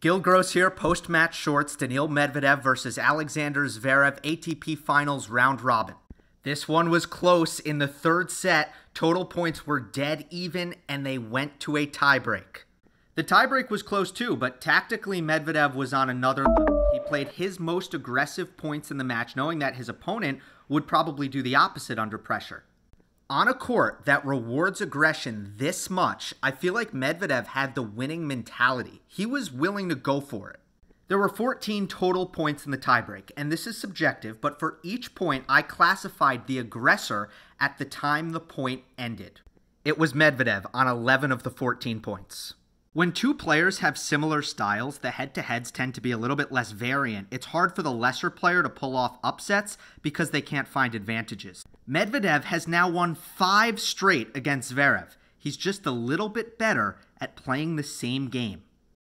Gil Gross here, post match shorts Daniil Medvedev versus Alexander Zverev ATP Finals round robin. This one was close in the third set. Total points were dead even, and they went to a tiebreak. The tiebreak was close too, but tactically, Medvedev was on another level. He played his most aggressive points in the match, knowing that his opponent would probably do the opposite under pressure on a court that rewards aggression this much, I feel like Medvedev had the winning mentality. He was willing to go for it. There were 14 total points in the tiebreak, and this is subjective, but for each point, I classified the aggressor at the time the point ended. It was Medvedev on 11 of the 14 points. When two players have similar styles, the head to heads tend to be a little bit less variant. It's hard for the lesser player to pull off upsets because they can't find advantages. Medvedev has now won five straight against Zverev. He's just a little bit better at playing the same game.